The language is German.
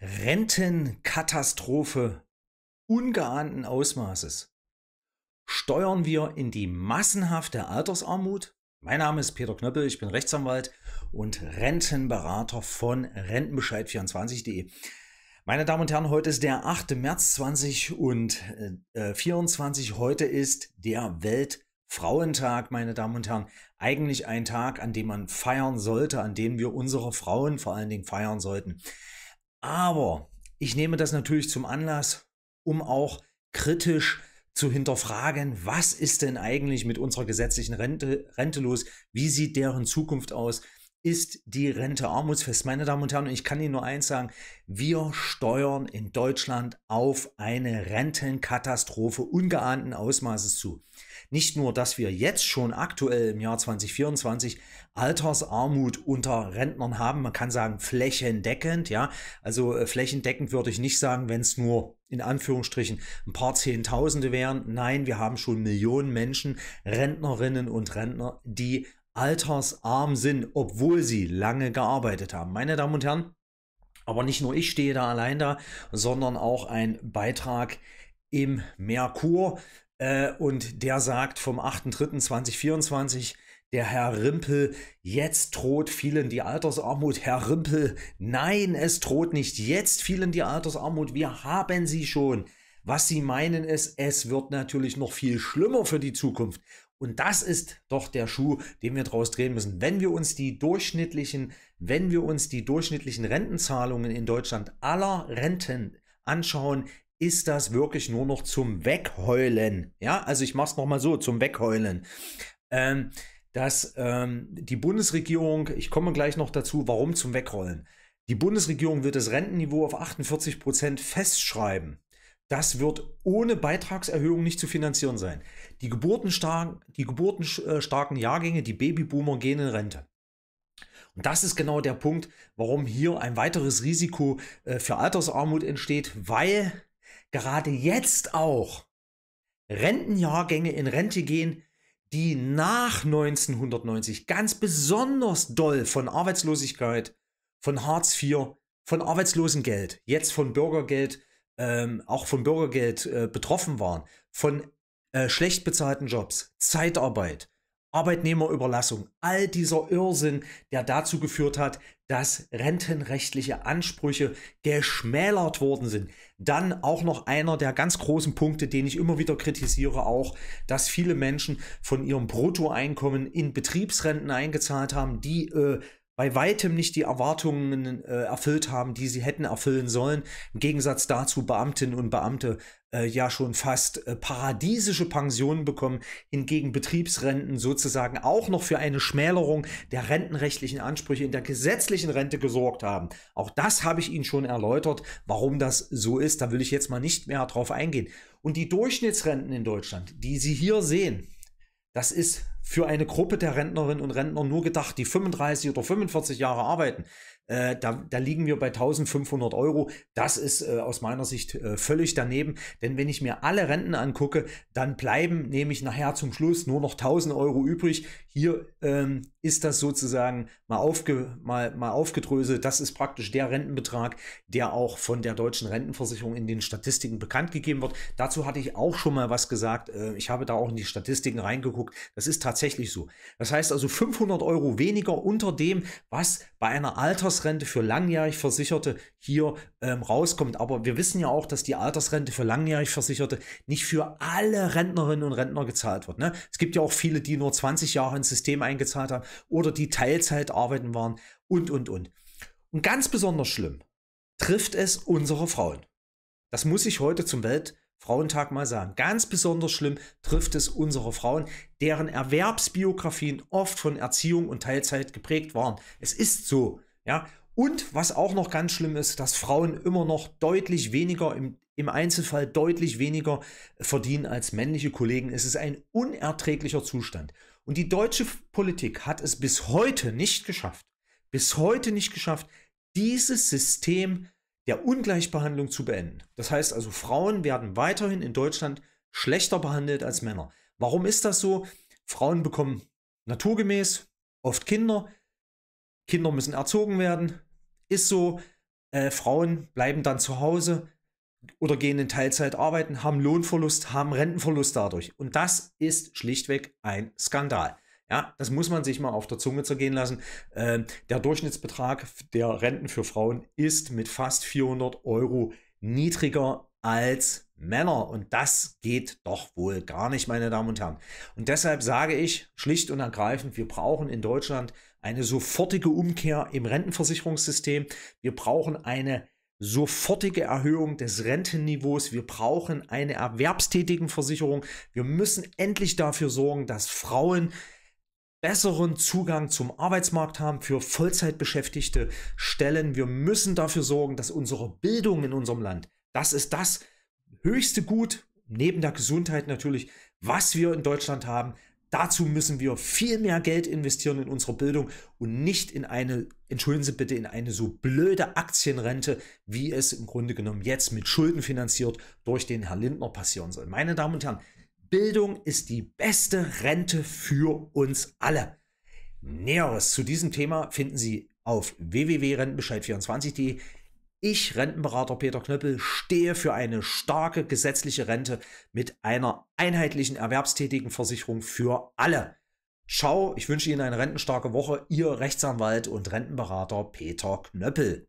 Rentenkatastrophe ungeahnten Ausmaßes. Steuern wir in die massenhafte Altersarmut? Mein Name ist Peter Knöppel, ich bin Rechtsanwalt und Rentenberater von Rentenbescheid24.de. Meine Damen und Herren, heute ist der 8. März 2024. Äh, äh, heute ist der Weltfrauentag, meine Damen und Herren. Eigentlich ein Tag, an dem man feiern sollte, an dem wir unsere Frauen vor allen Dingen feiern sollten. Aber ich nehme das natürlich zum Anlass, um auch kritisch zu hinterfragen, was ist denn eigentlich mit unserer gesetzlichen Rente, Rente los? Wie sieht deren Zukunft aus? ist die Rente armutsfest. Meine Damen und Herren, ich kann Ihnen nur eins sagen, wir steuern in Deutschland auf eine Rentenkatastrophe ungeahnten Ausmaßes zu. Nicht nur, dass wir jetzt schon aktuell im Jahr 2024 Altersarmut unter Rentnern haben, man kann sagen flächendeckend, ja, also äh, flächendeckend würde ich nicht sagen, wenn es nur in Anführungsstrichen ein paar Zehntausende wären. Nein, wir haben schon Millionen Menschen, Rentnerinnen und Rentner, die altersarm sind, obwohl sie lange gearbeitet haben. Meine Damen und Herren, aber nicht nur ich stehe da allein da, sondern auch ein Beitrag im Merkur. Äh, und der sagt vom 8.3.2024, der Herr Rimpel, jetzt droht vielen die Altersarmut. Herr Rimpel, nein, es droht nicht jetzt vielen die Altersarmut. Wir haben sie schon. Was sie meinen ist, es wird natürlich noch viel schlimmer für die Zukunft. Und das ist doch der Schuh, den wir draus drehen müssen. Wenn wir uns die durchschnittlichen, wenn wir uns die durchschnittlichen Rentenzahlungen in Deutschland aller Renten anschauen, ist das wirklich nur noch zum Wegheulen. Ja, also ich mache es nochmal so, zum Wegheulen. Ähm, dass ähm, die Bundesregierung, ich komme gleich noch dazu, warum zum Wegrollen. Die Bundesregierung wird das Rentenniveau auf 48 Prozent festschreiben. Das wird ohne Beitragserhöhung nicht zu finanzieren sein. Die, geburtenstark, die geburtenstarken Jahrgänge, die Babyboomer gehen in Rente. Und das ist genau der Punkt, warum hier ein weiteres Risiko äh, für Altersarmut entsteht, weil gerade jetzt auch Rentenjahrgänge in Rente gehen, die nach 1990 ganz besonders doll von Arbeitslosigkeit, von Hartz IV, von Arbeitslosengeld, jetzt von Bürgergeld ähm, auch vom Bürgergeld äh, betroffen waren, von äh, schlecht bezahlten Jobs, Zeitarbeit, Arbeitnehmerüberlassung, all dieser Irrsinn, der dazu geführt hat, dass rentenrechtliche Ansprüche geschmälert worden sind. Dann auch noch einer der ganz großen Punkte, den ich immer wieder kritisiere, auch, dass viele Menschen von ihrem Bruttoeinkommen in Betriebsrenten eingezahlt haben, die äh, bei weitem nicht die Erwartungen äh, erfüllt haben, die sie hätten erfüllen sollen. Im Gegensatz dazu Beamtinnen und Beamte äh, ja schon fast äh, paradiesische Pensionen bekommen, hingegen Betriebsrenten sozusagen auch noch für eine Schmälerung der rentenrechtlichen Ansprüche in der gesetzlichen Rente gesorgt haben. Auch das habe ich Ihnen schon erläutert, warum das so ist. Da will ich jetzt mal nicht mehr drauf eingehen. Und die Durchschnittsrenten in Deutschland, die Sie hier sehen, das ist für eine Gruppe der Rentnerinnen und Rentner nur gedacht, die 35 oder 45 Jahre arbeiten. Äh, da, da, liegen wir bei 1500 Euro. Das ist äh, aus meiner Sicht äh, völlig daneben. Denn wenn ich mir alle Renten angucke, dann bleiben nämlich nachher zum Schluss nur noch 1000 Euro übrig. Hier ähm, ist das sozusagen mal, aufge, mal, mal aufgedröselt. Das ist praktisch der Rentenbetrag, der auch von der deutschen Rentenversicherung in den Statistiken bekannt gegeben wird. Dazu hatte ich auch schon mal was gesagt. Äh, ich habe da auch in die Statistiken reingeguckt. Das ist tatsächlich tatsächlich so. Das heißt also 500 Euro weniger unter dem, was bei einer Altersrente für langjährig Versicherte hier ähm, rauskommt. Aber wir wissen ja auch, dass die Altersrente für langjährig Versicherte nicht für alle Rentnerinnen und Rentner gezahlt wird. Ne? Es gibt ja auch viele, die nur 20 Jahre ins System eingezahlt haben oder die Teilzeit arbeiten waren und, und, und. Und ganz besonders schlimm trifft es unsere Frauen. Das muss ich heute zum Welt Frauentag mal sagen. Ganz besonders schlimm trifft es unsere Frauen, deren Erwerbsbiografien oft von Erziehung und Teilzeit geprägt waren. Es ist so, ja. Und was auch noch ganz schlimm ist, dass Frauen immer noch deutlich weniger im, im Einzelfall deutlich weniger äh, verdienen als männliche Kollegen. Es ist ein unerträglicher Zustand. Und die deutsche Politik hat es bis heute nicht geschafft, bis heute nicht geschafft, dieses System der Ungleichbehandlung zu beenden. Das heißt also, Frauen werden weiterhin in Deutschland schlechter behandelt als Männer. Warum ist das so? Frauen bekommen naturgemäß oft Kinder. Kinder müssen erzogen werden. Ist so. Äh, Frauen bleiben dann zu Hause oder gehen in Teilzeit arbeiten, haben Lohnverlust, haben Rentenverlust dadurch. Und das ist schlichtweg ein Skandal. Ja, das muss man sich mal auf der Zunge zergehen lassen. Ähm, der Durchschnittsbetrag der Renten für Frauen ist mit fast 400 Euro niedriger als Männer. Und das geht doch wohl gar nicht, meine Damen und Herren. Und deshalb sage ich schlicht und ergreifend, wir brauchen in Deutschland eine sofortige Umkehr im Rentenversicherungssystem. Wir brauchen eine sofortige Erhöhung des Rentenniveaus. Wir brauchen eine erwerbstätigen Versicherung. Wir müssen endlich dafür sorgen, dass Frauen besseren Zugang zum Arbeitsmarkt haben für Vollzeitbeschäftigte Stellen. Wir müssen dafür sorgen, dass unsere Bildung in unserem Land, das ist das höchste Gut, neben der Gesundheit natürlich, was wir in Deutschland haben. Dazu müssen wir viel mehr Geld investieren in unsere Bildung und nicht in eine, entschuldigen Sie bitte, in eine so blöde Aktienrente, wie es im Grunde genommen jetzt mit Schulden finanziert durch den Herrn Lindner passieren soll. Meine Damen und Herren, Bildung ist die beste Rente für uns alle. Näheres zu diesem Thema finden Sie auf www.rentenbescheid24.de. Ich, Rentenberater Peter Knöppel, stehe für eine starke gesetzliche Rente mit einer einheitlichen erwerbstätigen Versicherung für alle. Ciao, ich wünsche Ihnen eine rentenstarke Woche. Ihr Rechtsanwalt und Rentenberater Peter Knöppel.